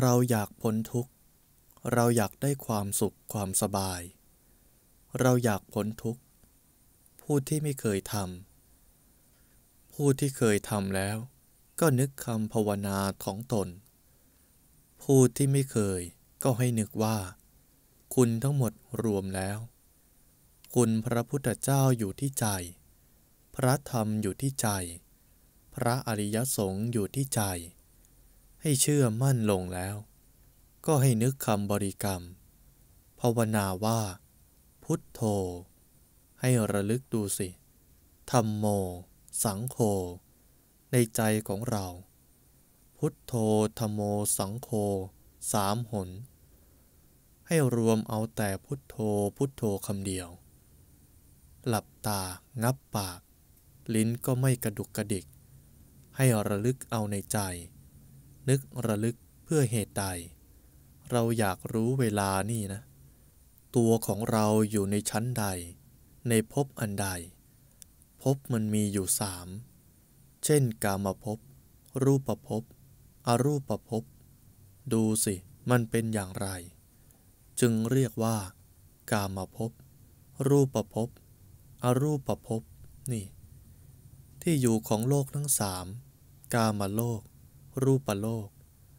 เราอยากพ้นทุกข์ เราอยากได้ความสุขความสบาย เราอยากพ้นทุกข์ ผู้ที่ไม่เคยทำผู้ที่เคยทำแล้ว ก็นึกคำภาวนาของตนผู้ที่ไม่เคยก็ให้นึกว่า คุณทั้งหมดรวมแล้ว คุณพระพุทธเจ้าอยู่ที่ใจพระธรรมอยู่ที่ใจพระอริยสงฆ์อยู่ที่ใจให้เชื่อมั่นลงแล้ว ก็ให้นึกคำบริกรรม ภาวนาว่า พุทโธ ให้ระลึกดูสิธรรมโม สังโฆในใจของเรา พุทโธธรรมโมสังโฆสามหน ให้รวมเอาแต่พุทโธพุทโธคำเดียว หลับตางับปากลิ้นก็ไม่กระดุกกระดิก ให้ระลึกเอาในใจนึกระลึกเพื่อเหตุใด เราอยากรู้เวลานี่นะ ตัวของเราอยู่ในชั้นใด ในภพอันใด ภพมันมีอยู่สาม เช่น กามภพ รูปภพ อรูปภพ ดูสิ มันเป็นอย่างไร จึงเรียกว่า กามภพ รูปภพ อรูปภพ นี่ ที่อยู่ของโลกทั้งสามกามโลกรูปโลก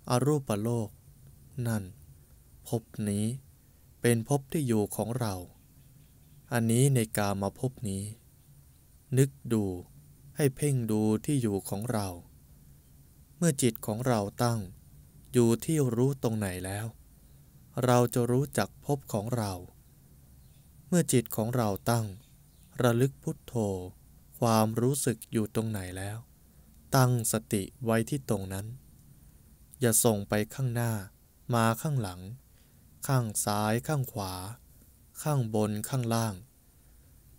อรูปโลก นั่นภพนี้เป็นภพที่อยู่ของเรา อันนี้ในกามาภพนี้ นึกดู ให้เพ่งดูที่อยู่ของเรา เมื่อจิตของเราตั้ง อยู่ที่รู้ตรงไหนแล้ว เราจะรู้จักภพของเรา เมื่อจิตของเราตั้ง ระลึกพุทโธ ความรู้สึกอยู่ตรงไหนแล้วตั้งสติไว้ที่ตรงนั้น อย่าส่งไปข้างหน้า มาข้างหลัง ข้างซ้ายข้างขวา ข้างบนข้างล่าง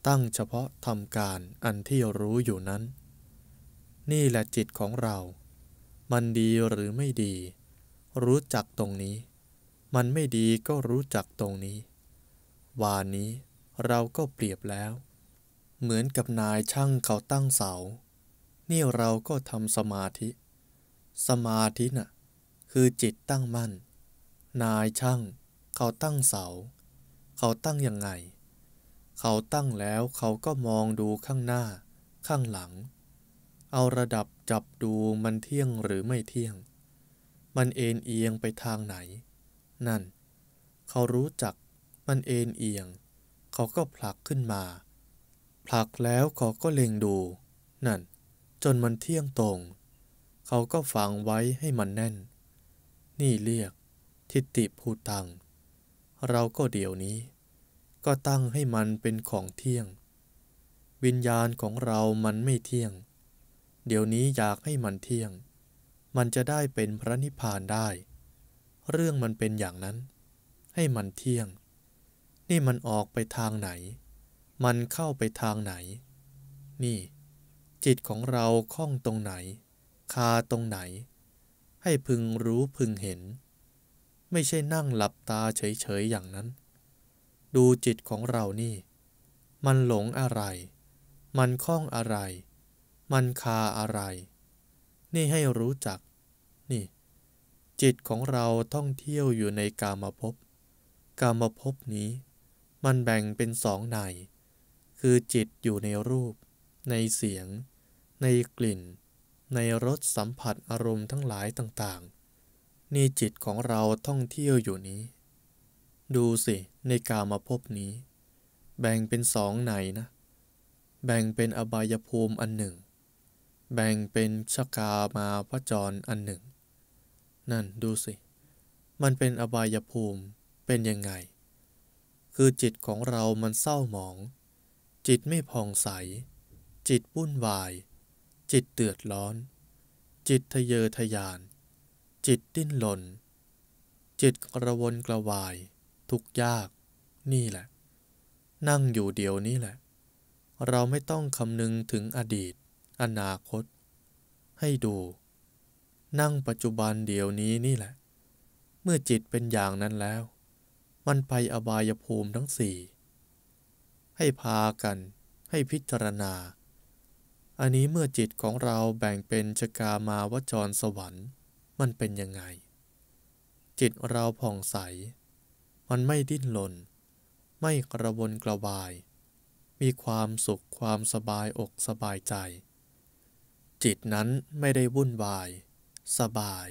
ตั้งเฉพาะทำการอันที่รู้อยู่นั้น นี่แหละจิตของเรา มันดีหรือไม่ดี รู้จักตรงนี้ มันไม่ดีก็รู้จักตรงนี้วานนี้เราก็เปรียบแล้ว เหมือนกับนายช่างเขาตั้งเสานี่เราก็ทำสมาธิ สมาธินะ่ะคือจิตตั้งมั่น นายช่าง เขาตั้งเสา เขาตั้งยังไง เขาตั้งแล้วเขาก็มองดูข้างหน้า ข้างหลัง เอาระดับจับดูมันเที่ยงหรือไม่เที่ยง มันเอ็นเอียงไปทางไหน นั่น เขารู้จักมันเอ็นเอียง เขาก็ผลักขึ้นมา ผลักแล้วเขาก็เล็งดู นั่นจนมันเที่ยงตรง เขาก็ฝังไว้ให้มันแน่น นี่เรียก ทิฏฐิภูตัง เราก็เดี๋ยวนี้ ก็ตั้งให้มันเป็นของเที่ยง วิญญาณของเรามันไม่เที่ยง เดี๋ยวนี้อยากให้มันเที่ยง มันจะได้เป็นพระนิพพานได้ เรื่องมันเป็นอย่างนั้น ให้มันเที่ยง นี่มันออกไปทางไหน มันเข้าไปทางไหน นี่จิตของเราคล่องตรงไหน คาตรงไหน ให้พึงรู้พึงเห็น ไม่ใช่นั่งหลับตาเฉยๆอย่างนั้น ดูจิตของเรานี่ มันหลงอะไร มันคล่องอะไร มันคาอะไร นี่ให้รู้จัก นี่ จิตของเราท่องเที่ยวอยู่ในกามภพกามภพนี้ มันแบ่งเป็นสองในคือจิตอยู่ในรูป ในเสียงในกลิ่นในรสสัมผัสอารมณ์ทั้งหลายต่าง ๆ นี่จิตของเราท่องเที่ยวอยู่นี้ ดูสิในกามาพบนี้ แบ่งเป็นสองในนะ แบ่งเป็นอบายภูมิอันหนึ่ง แบ่งเป็นชกามาพจรอันหนึ่ง นั่นดูสิ มันเป็นอบายภูมิเป็นยังไง คือจิตของเรามันเศร้าหมอง จิตไม่ผ่องใส จิตวุ่นวายจิตเตือดร้อน จิตทะเยอทะยาน จิตดิ้นหลน จิตกระวนกระวาย ทุกยาก นี่แหละ นั่งอยู่เดียวนี้แหละ เราไม่ต้องคำนึงถึงอดีต อนาคต ให้ดู นั่งปัจจุบันเดียวนี้นี่แหละ เมื่อจิตเป็นอย่างนั้นแล้ว มันไปอบายภูมิทั้งสี่ ให้พากัน ให้พิจารณาอันนี้เมื่อจิตของเราแบ่งเป็นชกามาวจรสวรรค์ มันเป็นยังไง จิตเราผ่องใส มันไม่ดิ้นรนไม่กระวนกระวาย มีความสุขความสบายอกสบายใจ จิตนั้นไม่ได้วุ่นวาย สบาย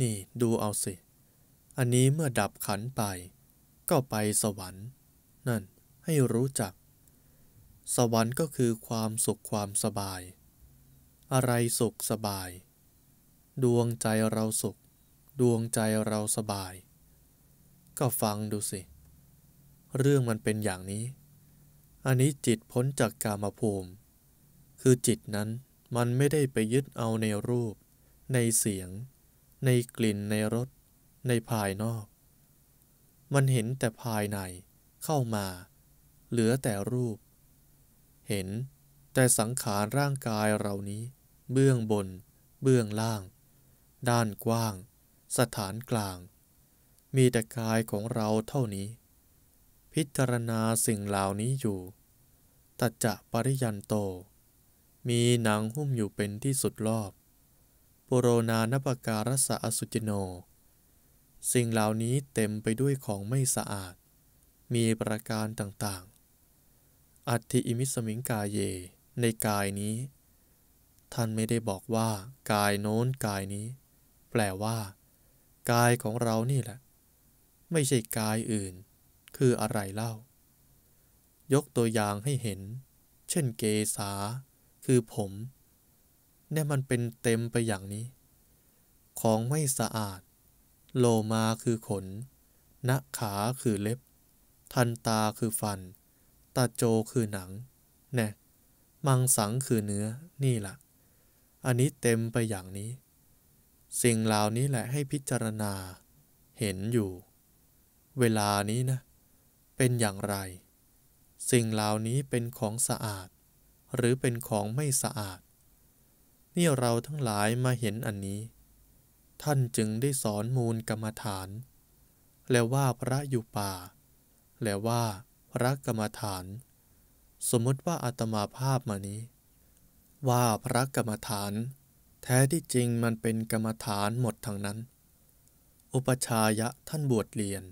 นี่ดูเอาสิ อันนี้เมื่อดับขันไป ก็ไปสวรรค์ นั่นให้รู้จักสวรรค์ก็คือความสุขความสบาย อะไรสุขสบาย ดวงใจเราสุข ดวงใจเราสบาย ก็ฟังดูสิ เรื่องมันเป็นอย่างนี้ อันนี้จิตพ้นจากกามภูมิ คือจิตนั้นมันไม่ได้ไปยึดเอาในรูป ในเสียง ในกลิ่น ในรส ในภายนอก มันเห็นแต่ภายใน เข้ามา เหลือแต่รูปเห็น แต่สังขารร่างกายเรานี้ เบื้องบน เบื้องล่าง ด้านกว้าง สถานกลาง มีแต่กายของเราเท่านี้ พิจารณาสิ่งเหล่านี้อยู่ ตัจจะปริยันโต มีหนังหุ้มอยู่เป็นที่สุดรอบปุโรนานปการสะอสุจิโน สิ่งเหล่านี้เต็มไปด้วยของไม่สะอาด มีประการต่างอัติอิมิสมิงกายเย ในกายนี้ ท่านไม่ได้บอกว่า กายโน้นกายนี้ แปลว่า กายของเรานี่แหละ ไม่ใช่กายอื่น คืออะไรเล่า ยกตัวอย่างให้เห็น เช่นเกษา คือผมเนี่ยมันเป็นเต็มไปอย่างนี้ ของไม่สะอาด โลมาคือขน นขาคือเล็บ ทันตาคือฟันตาโจคือหนังแนะมังสังคือเนื้อ นี่ละ่ะ อันนี้เต็มไปอย่างนี้ สิ่งเหล่านี้แหละให้พิจารณา เห็นอยู่ เวลานี้นะ เป็นอย่างไร สิ่งเหล่านี้เป็นของสะอาด หรือเป็นของไม่สะอาด นี่เราทั้งหลายมาเห็นอันนี้ ท่านจึงได้สอนมูลกรรมฐาน แล้วว่าพระอยู่ป่า แล้วว่าพระกรรมฐาน สมมติว่าอาตมาภาพมานี้ ว่าพระกรรมฐานแท้ที่จริงมันเป็นกรรมฐานหมดทางนั้น อุปชายะท่านบวชเรียน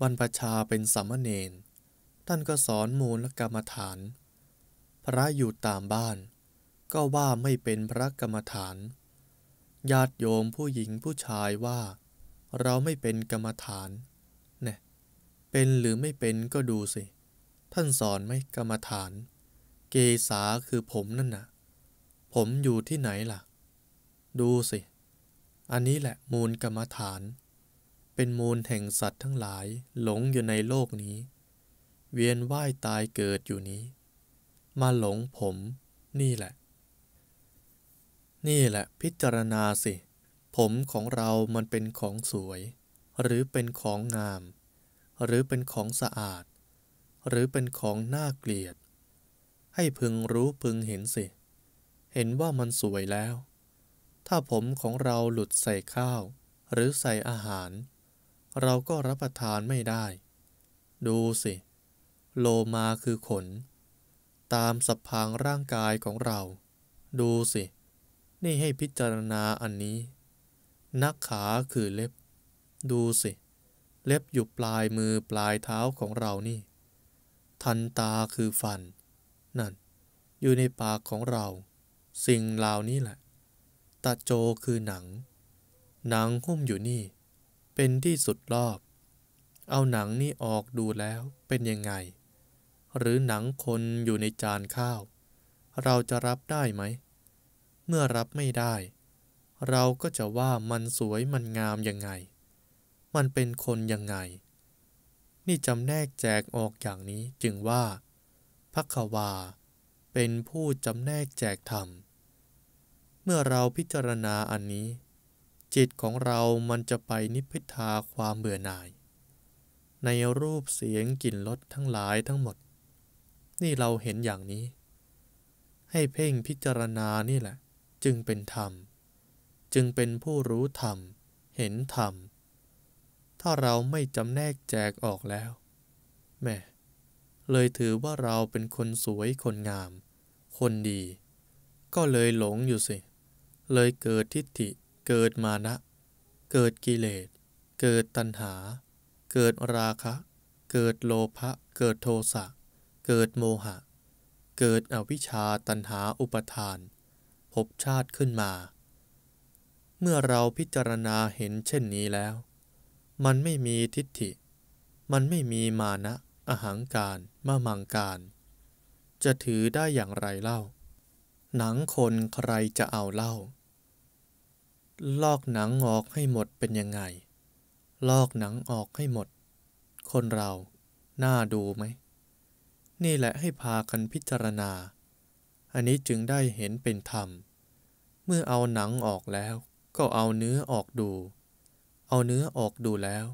บรรพชาเป็นสามเณรท่านก็สอนมูลกรรมฐาน พระอยู่ตามบ้าน ก็ว่าไม่เป็นพระกรรมฐานญาติโยมผู้หญิงผู้ชายว่าเราไม่เป็นกรรมฐานเป็นหรือไม่เป็นก็ดูสิ ท่านสอนไหมกรรมฐาน เกษาคือผมนั่นนะ่ะ ผมอยู่ที่ไหนล่ะ ดูสิ อันนี้แหละ มูลกรรมฐาน เป็นมูลแห่งสัตว์ทั้งหลายหลงอยู่ในโลกนี้ เวียนว่ายตายเกิดอยู่นี้ มาหลงผม นี่แหละ นี่แหละพิจารณาสิ ผมของเรามันเป็นของสวย หรือเป็นของงามหรือเป็นของสะอาด หรือเป็นของน่าเกลียด ให้พึงรู้พึงเห็นสิเห็นว่ามันสวยแล้ว ถ้าผมของเราหลุดใส่ข้าว หรือใส่อาหาร เราก็รับประทานไม่ได้ ดูสิโลมาคือขน ตามสับพางร่างกายของเรา ดูสินี่ให้พิจารณาอันนี้ นักขาคือเล็บ ดูสิเล็บอยู่ปลายมือปลายเท้าของเรานี่ ทันตาคือฟัน นั่น อยู่ในปากของเรา สิ่งเหล่านี้แหละตาโจคือหนัง หนังหุ้มอยู่นี่ เป็นที่สุดรอบ เอาหนังนี่ออกดูแล้วเป็นยังไง หรือหนังคนอยู่ในจานข้าว เราจะรับได้ไหม เมื่อรับไม่ได้ เราก็จะว่ามันสวยมันงามยังไงมันเป็นคนยังไง นี่จำแนกแจกออกอย่างนี้จึงว่าพักวาเป็นผู้จำแนกแจกธรรม เมื่อเราพิจารณาอันนี้ จิตของเรามันจะไปนิพพิทาความเบื่อหน่าย ในรูปเสียงกลิ่นรสทั้งหลายทั้งหมด นี่เราเห็นอย่างนี้ ให้เพ่งพิจารณานี่แหละ จึงเป็นธรรม จึงเป็นผู้รู้ธรรม เห็นธรรมถ้าเราไม่จำแนกแจกออกแล้ว แม่ เลยถือว่าเราเป็นคนสวยคนงาม คนดี ก็เลยหลงอยู่สิ เลยเกิดทิฏฐิ เกิดมานะเกิดกิเลสเกิดตัณหา เกิดราคะ เกิดโลภะเกิดโทสะเกิดโมหะ เกิดอวิชชาตัณหาอุปทานภพชาติขึ้นมา เมื่อเราพิจารณาเห็นเช่นนี้แล้วมันไม่มีทิฏฐิ มันไม่มีมานะอหังการ มามังการ จะถือได้อย่างไรเล่า หนังคนใครจะเอาเล่า ลอกหนังออกให้หมดเป็นยังไง ลอกหนังออกให้หมด คนเราน่าดูไหม นี่แหละให้พากันพิจารณา อันนี้จึงได้เห็นเป็นธรรม เมื่อเอาหนังออกแล้ว ก็เอาเนื้อออกดูเอาเนื้อออกดูแล้ว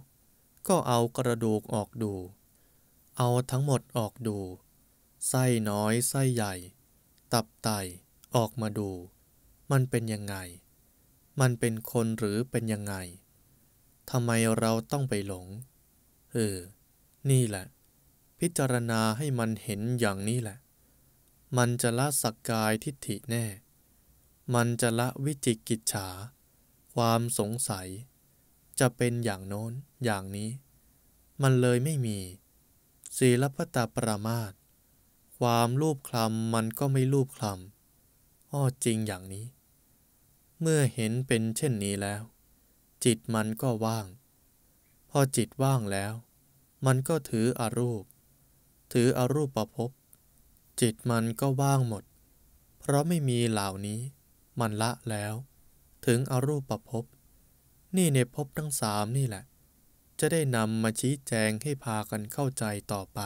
ก็เอากระดูกออกดู เอาทั้งหมดออกดูไส้น้อยไส้ใหญ่ ตับไตออกมาดู มันเป็นยังไง มันเป็นคนหรือเป็นยังไงทำไมเราต้องไปหลงเออนี่แหละ พิจารณาให้มันเห็นอย่างนี้แหละ มันจะละสักกายทิฏฐิแน่ มันจะละวิจิกิจฉา ความสงสัยจะเป็นอย่างโน้นอย่างนี้ มันเลยไม่มีศีลพตาปรามาตความรูปคลำมันก็ไม่รูปคลำอ้อจริงอย่างนี้ เมื่อเห็นเป็นเช่นนี้แล้ว จิตมันก็ว่าง พอจิตว่างแล้ว มันก็ถืออรูป ถืออรูปประพบจิตมันก็ว่างหมด เพราะไม่มีเหล่านี้มันละแล้ว ถึงอรูปประพบนี่ในภพทั้งสามนี่แหละ จะได้นำมาชี้แจงให้พากันเข้าใจต่อไป